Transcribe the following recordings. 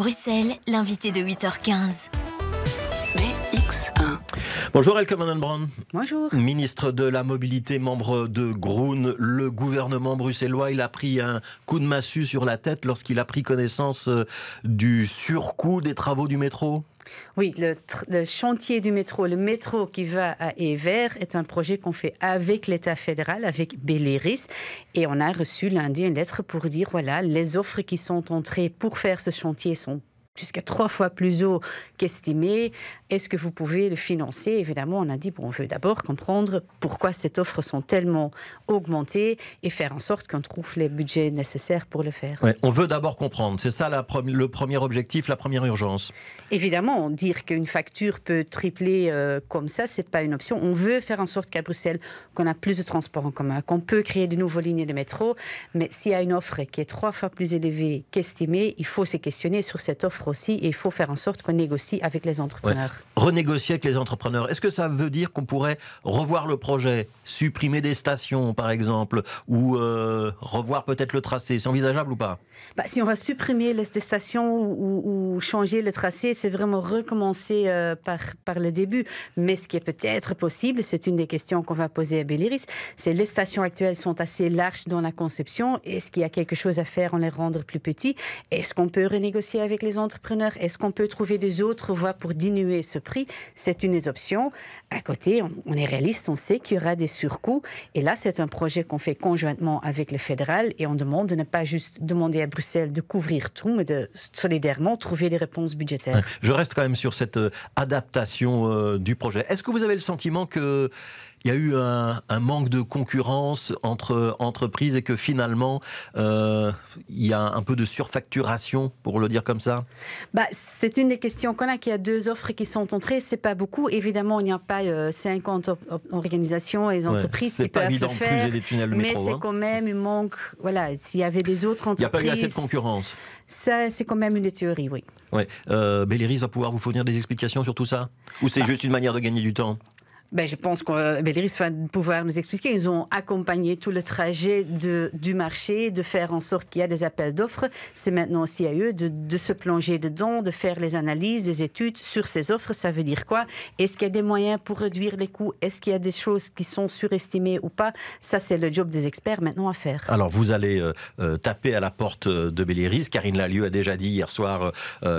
Bruxelles, l'invité de 8h15. BX1. Bonjour Elke Brown. Bonjour. Ministre de la Mobilité, membre de Groen, le gouvernement bruxellois, il a pris un coup de massue sur la tête lorsqu'il a pris connaissance euh, du surcoût des travaux du métro oui, le, chantier du métro, le métro qui va à Evers est un projet qu'on fait avec l'État fédéral, avec Beléris. Et on a reçu lundi une lettre pour dire, voilà, les offres qui sont entrées pour faire ce chantier sont jusqu'à trois fois plus haut qu'estimé. Est-ce que vous pouvez le financer Évidemment, on a dit, bon, on veut d'abord comprendre pourquoi cette offre sont tellement augmentées et faire en sorte qu'on trouve les budgets nécessaires pour le faire. on veut d'abord comprendre, c'est ça la le premier objectif, la première urgence. Évidemment, dire qu'une facture peut tripler euh, comme ça, c'est pas une option. On veut faire en sorte qu'à Bruxelles, qu'on a plus de transports en commun, qu'on peut créer de nouvelles lignes de métro, mais s'il y a une offre qui est trois fois plus élevée qu'estimée, il faut se questionner sur cette offre aussi et il faut faire en sorte qu'on négocie avec les entrepreneurs. Renégocier avec les entrepreneurs. Est-ce que ça veut dire qu'on pourrait revoir le projet, supprimer des stations par exemple, ou euh, revoir peut-être le tracé C'est envisageable ou pas bah, Si on va supprimer les stations ou, changer le tracé, c'est vraiment recommencer euh, par, par le début. Mais ce qui est peut-être possible, c'est une des questions qu'on va poser à Belliris, c'est les stations actuelles sont assez larges dans la conception. Est-ce qu'il y a quelque chose à faire en les rendre plus petits Est-ce qu'on peut renégocier avec les entrepreneurs entrepreneurs. Est-ce qu'on peut trouver des autres voies pour diminuer ce prix C'est une des options. À côté, on, est réaliste, on sait qu'il y aura des surcoûts. Et là, c'est un projet qu'on fait conjointement avec le fédéral et on demande de ne pas juste demander à Bruxelles de couvrir tout, mais de solidairement trouver des réponses budgétaires. Je reste quand même sur cette euh, adaptation euh, du projet. Est-ce que vous avez le sentiment que il y a eu un, manque de concurrence entre entreprises et que finalement, euh, il y a un peu de surfacturation, pour le dire comme ça bah, C'est une des questions qu'on a, qu'il y a deux offres qui sont entrées, c'est pas beaucoup. Évidemment, il n'y a pas 50 euh, organisations et entreprises ouais, qui peuvent évident, le faire, des tunnels mais c'est hein. quand même un manque. Voilà, s'il y avait des autres entreprises... Il n'y a pas eu assez de concurrence. Ça, c'est quand même une des théories, oui. Ouais. Euh, va pouvoir vous fournir des explications sur tout ça Ou c'est bah. juste une manière de gagner du temps ben, je pense que euh, Béléris ben, va pouvoir nous expliquer. Ils ont accompagné tout le trajet de, du marché, de faire en sorte qu'il y a des appels d'offres. C'est maintenant aussi à eux de, se plonger dedans, de faire les analyses, des études sur ces offres. Ça veut dire quoi Est-ce qu'il y a des moyens pour réduire les coûts Est-ce qu'il y a des choses qui sont surestimées ou pas Ça, c'est le job des experts maintenant à faire. Alors, vous allez euh, euh, taper à la porte de Béléris. Karine Lalieu a déjà dit hier soir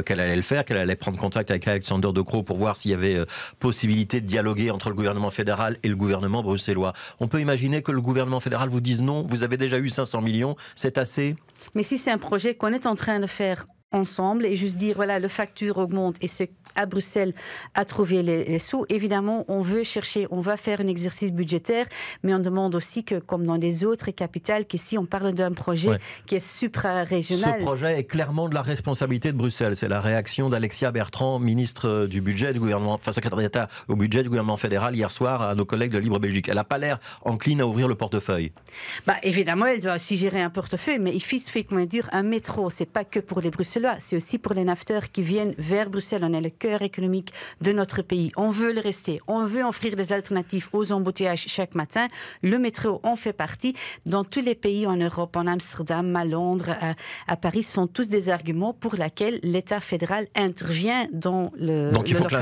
qu'elle allait le faire, qu'elle allait prendre contact avec Alexander De pour voir s'il y avait possibilité de dialoguer entre le gouvernement fédéral et le gouvernement bruxellois. On peut imaginer que le gouvernement fédéral vous dise non, vous avez déjà eu 500 millions, c'est assez. Mais si c'est un projet qu'on est en train de faire ensemble et juste dire voilà le facture augmente et c'est à Bruxelles à trouver les, sous. Évidemment, on veut chercher, on va faire un exercice budgétaire, mais on demande aussi que comme dans les autres capitales, qu'ici on parle d'un projet qui est suprarégional. Ce projet est clairement de la responsabilité de Bruxelles. C'est la réaction d'Alexia Bertrand, ministre euh, du budget du gouvernement, enfin secrétaire d'État au budget du gouvernement fédéral hier soir à nos collègues de Libre Belgique. Elle n'a pas l'air encline à ouvrir le portefeuille. Bah évidemment, elle doit aussi gérer un portefeuille, mais il faut dire un métro, c'est pas que pour les Bruxelles c'est aussi pour les nafteurs qui viennent vers Bruxelles. On est le cœur économique de notre pays. On veut le rester. On veut offrir des alternatives aux embouteillages chaque matin. Le métro en fait partie. Dans tous les pays en Europe, en Amsterdam, à Londres, à, Paris, Paris, sont tous des arguments pour lesquels l'État fédéral intervient dans le. Donc il faut que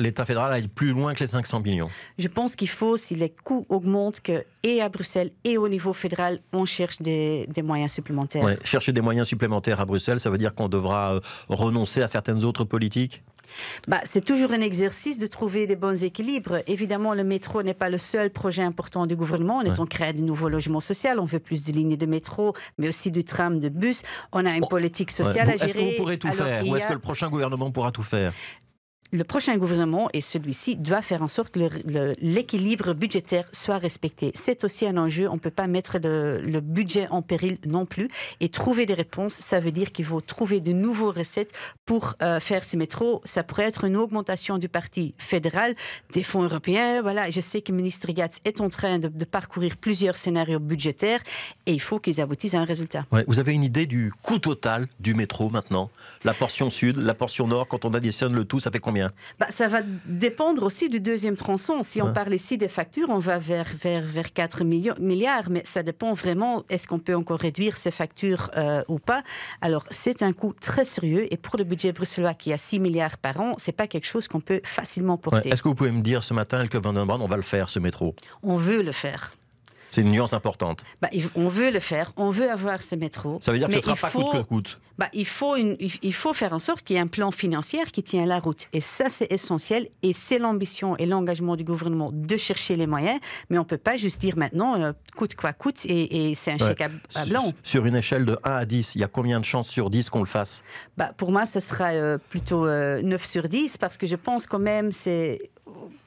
l'État fédéral aille plus loin que les 500 millions. Je pense qu'il faut, si les coûts augmentent, que et à Bruxelles et au niveau fédéral, on cherche des, moyens supplémentaires. chercher des moyens supplémentaires à Bruxelles, ça veut dire qu'on devrait devra euh, renoncer à certaines autres politiques bah, c'est toujours un exercice de trouver des bons équilibres. Évidemment, le métro n'est pas le seul projet important du gouvernement. On est en train de nouveaux logements sociaux, on veut plus de lignes de métro, mais aussi du tram, de bus. On a une politique sociale à gérer. Est-ce vous pourrez tout Alors, faire ou est-ce que le prochain gouvernement pourra tout faire le prochain gouvernement et celui-ci doit faire en sorte que l'équilibre budgétaire soit respecté. C'est aussi un enjeu. On ne peut pas mettre le, budget en péril non plus. Et trouver des réponses, ça veut dire qu'il faut trouver de nouveaux recettes pour euh, faire ce métro. Ça pourrait être une augmentation du parti fédéral, des fonds européens. Voilà, je sais que le ministre Gatz est en train de, parcourir plusieurs scénarios budgétaires et il faut qu'ils aboutissent à un résultat. vous avez une idée du coût total du métro maintenant La portion sud, la portion nord, quand on additionne le tout, ça fait combien Hein. Bah, ça va dépendre aussi du deuxième tronçon. Si on parle ici des factures, on va vers, vers, vers 4 milliards, mais ça dépend vraiment, est-ce qu'on peut encore réduire ces factures euh, ou pas Alors, c'est un coût très sérieux, et pour le budget bruxellois qui a 6 milliards par an, c'est pas quelque chose qu'on peut facilement porter. Est-ce que vous pouvez me dire ce matin, que Van on va le faire, ce métro On veut le faire. C'est une nuance importante. Bah, on veut le faire, on veut avoir ce métro. Ça veut dire que ce sera pas coûte que coûte. Bah, il, faut il faut faire en sorte qu'il y ait un plan financier qui tient la route. Et ça, c'est essentiel. Et c'est l'ambition et l'engagement du gouvernement de chercher les moyens. Mais on ne peut pas juste dire maintenant, euh, coûte quoi coûte, et, c'est un chèque à, blanc. Sur une échelle de 1 à 10, il y a combien de chances sur 10 qu'on le fasse bah, Pour moi, ce sera euh, plutôt 9 euh, sur 10, parce que je pense quand même c'est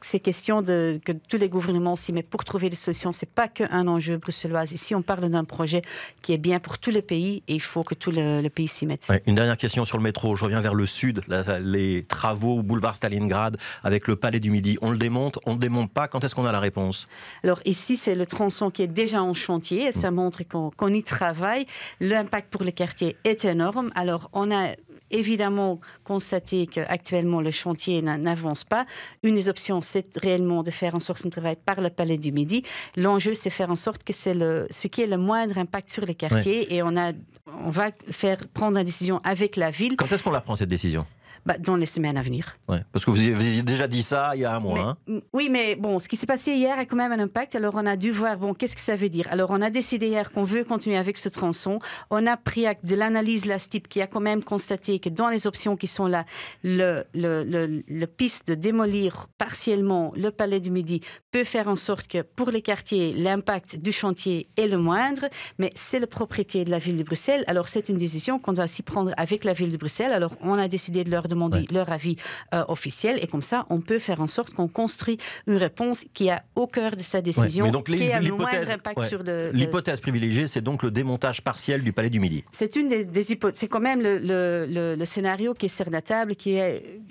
ces questions de, que tous les gouvernements s'y mettent pour trouver des solutions, c'est pas qu'un enjeu bruxellois. Ici, on parle d'un projet qui est bien pour tous les pays et il faut que tous le, pays s'y mette. une dernière question sur le métro. Je reviens vers le sud, les travaux au boulevard Stalingrad avec le palais du Midi. On le démonte, on ne démonte pas. Quand est-ce qu'on a la réponse Alors ici, c'est le tronçon qui est déjà en chantier et ça hmm. montre qu'on y travaille. L'impact pour les quartiers est énorme. Alors on a évidemment constater qu'actuellement le chantier n'avance pas. Une des options, c'est réellement de faire en sorte qu'on travaille par le palais du Midi. L'enjeu, c'est faire en sorte que c'est ce qui est le moindre impact sur les quartiers et on, a, on va faire prendre la décision avec la ville. Quand est-ce qu'on la prend cette décision bah, Dans les semaines à venir. Ouais, parce que vous avez déjà dit ça il y a un mois. Hein. Oui, mais bon, ce qui s'est passé hier a quand même un impact. Alors on a dû voir, bon, qu'est-ce que ça veut dire Alors on a décidé hier qu'on veut continuer avec ce tronçon. On a pris acte de l'analyse de la STIP qui a quand même constaté que dans les options qui sont là, le, le, le, piste de démolir partiellement le palais du Midi peut faire en sorte que pour les quartiers, l'impact du chantier est le moindre, mais c'est le propriété de la ville de Bruxelles. Alors c'est une décision qu'on doit s'y prendre avec la ville de Bruxelles. Alors on a décidé de le leur demander leur avis euh, officiel. Et comme ça, on peut faire en sorte qu'on construit une réponse qui a au cœur de sa décision, donc, qui a le moindre impact sur le. L'hypothèse privilégiée, c'est donc le démontage partiel du Palais du Midi. C'est une des, hypothèses. C'est quand même le, scénario qui est sur la table, qui est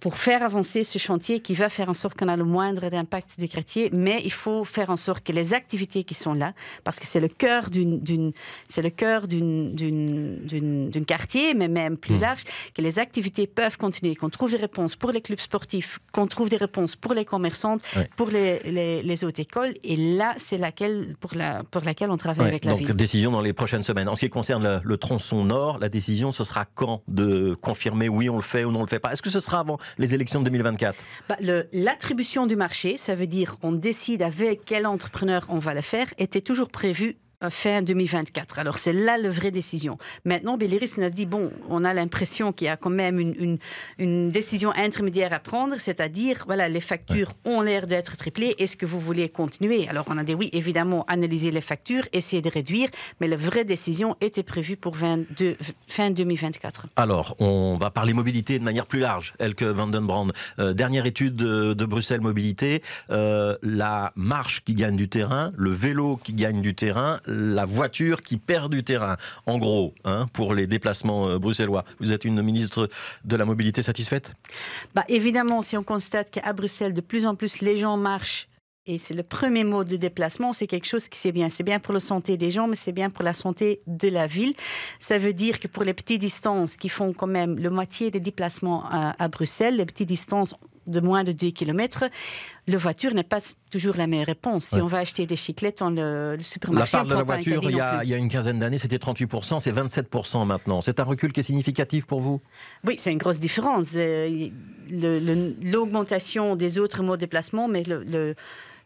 pour, faire avancer ce chantier qui va faire en sorte qu'on a le moindre d'impact du quartier, mais il faut faire en sorte que les activités qui sont là, parce que c'est le cœur d'une, c'est le cœur d'une, d'une, quartier, mais même plus mmh. large, que les activités peuvent continuer, qu'on trouve des réponses pour les clubs sportifs, qu'on trouve des réponses pour les commerçantes, pour les, les, les, autres écoles, et là, c'est laquelle, pour, la, pour laquelle on travaille avec la ville. Donc, décision dans les prochaines semaines. En ce qui concerne le, tronçon nord, la décision, ce sera quand de confirmer oui, on le fait ou non on le fait pas Est-ce que ce sera avant les élections de 2024 bah, L'attribution du marché, ça veut dire on décide avec quel entrepreneur on va le faire, était toujours prévue fin 2024. Alors, c'est là la vraie décision. Maintenant, Beliris nous a dit, bon, on a l'impression qu'il y a quand même une, une, décision intermédiaire à prendre, c'est-à-dire, voilà, les factures ont l'air d'être triplées, est-ce que vous voulez continuer Alors, on a dit, oui, évidemment, analyser les factures, essayer de réduire, mais la vraie décision était prévue pour 22, fin 2024. Alors, on va parler mobilité de manière plus large, Elke Vandenbrand. Euh, dernière étude euh, de, Bruxelles Mobilité, euh, la marche qui gagne du terrain, le vélo qui gagne du terrain, la voiture qui perd du terrain, en gros, hein, pour les déplacements euh, bruxellois. Vous êtes une ministre de la mobilité satisfaite bah, Évidemment, si on constate qu'à Bruxelles, de plus en plus, les gens marchent et c'est le premier mode de déplacement, c'est quelque chose qui c'est bien. C'est bien pour la santé des gens, mais c'est bien pour la santé de la ville. Ça veut dire que pour les petites distances qui font quand même le moitié des déplacements euh, à Bruxelles, les petites distances de moins de 10 km, la voiture n'est pas toujours la meilleure réponse. Si on va acheter des chiclettes dans le, supermarché... La part de la voiture, il y, a, une quinzaine d'années, c'était 38%, c'est 27% maintenant. C'est un recul qui est significatif pour vous Oui, c'est une grosse différence. Euh, l'augmentation des autres modes de déplacement, mais le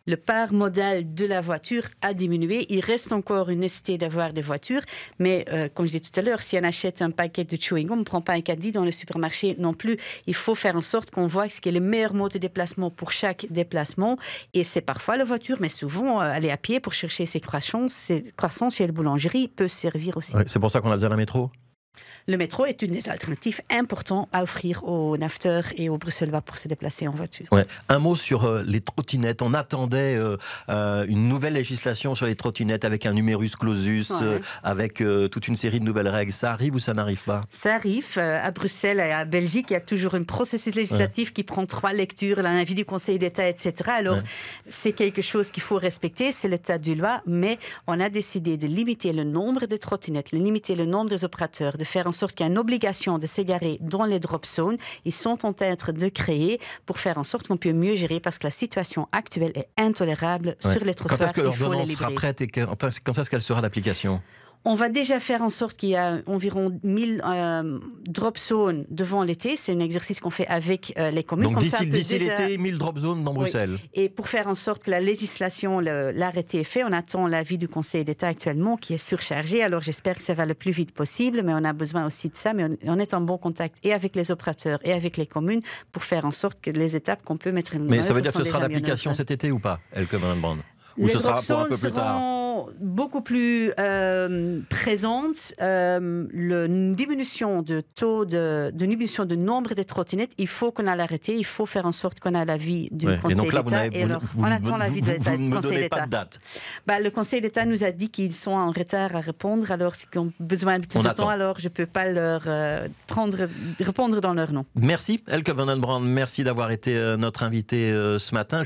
le part modal de la voiture a diminué. Il reste encore une nécessité d'avoir des voitures, mais euh, comme je disais tout à l'heure, si on achète un paquet de chewing-gum, on ne prend pas un caddie dans le supermarché non plus. Il faut faire en sorte qu'on voit ce qui est le meilleur mode de déplacement pour chaque déplacement. Et c'est parfois la voiture, mais souvent, euh, aller à pied pour chercher ses croissants, ses croissants chez la boulangerie peut servir aussi. c'est pour ça qu'on a besoin la métro le métro est une des alternatives importantes à offrir aux nafteurs et aux Bruxellois pour se déplacer en voiture. Un mot sur euh, les trottinettes. On attendait euh, euh, une nouvelle législation sur les trottinettes avec un numerus clausus, avec toute une série de nouvelles règles. Ça arrive ou ça n'arrive pas Ça arrive. à Bruxelles et à Belgique, il y a toujours un processus législatif qui prend trois lectures, l'avis du Conseil d'État, etc. Alors, c'est quelque chose qu'il faut respecter, c'est l'état du loi, mais on a décidé de limiter le nombre des trottinettes, de limiter le nombre des opérateurs, de faire en sorte qu'il y ait une obligation de s'égarer dans les drop zones. Ils sont en train de créer pour faire en sorte qu'on puisse mieux gérer parce que la situation actuelle est intolérable sur les trottoirs. Quand est-ce que l'ordonnance sera prête et quand est-ce qu'elle sera d'application on va déjà faire en sorte qu'il y a environ 1000 euh, drop zones devant l'été. C'est un exercice qu'on fait avec euh, les communes. Donc d'ici l'été, 1000 drop zones dans Bruxelles. Et pour faire en sorte que la législation, l'arrêté est fait, on attend l'avis du Conseil d'État actuellement qui est surchargé. Alors j'espère que ça va le plus vite possible, mais on a besoin aussi de ça. Mais on, est en bon contact et avec les opérateurs et avec les communes pour faire en sorte que les étapes qu'on peut mettre en œuvre. Mais ça veut dire que ce sera l'application cet été ou pas, Elke Van Ou ce sera pour un peu plus tard beaucoup plus euh, présente. Euh, le, une diminution de taux de, diminution de nombre des trottinettes, il faut qu'on a l'arrêté, il faut faire en sorte qu'on a l'avis du Conseil d'État. Et, vous, on attend l'avis du Conseil d'État. Bah, le Conseil d'État nous a dit qu'ils sont en retard à répondre, alors s'ils ont besoin de plus de temps, alors je ne peux pas leur euh, prendre, répondre dans leur nom. Merci, Elke Van den Brand, merci d'avoir été notre invité ce matin.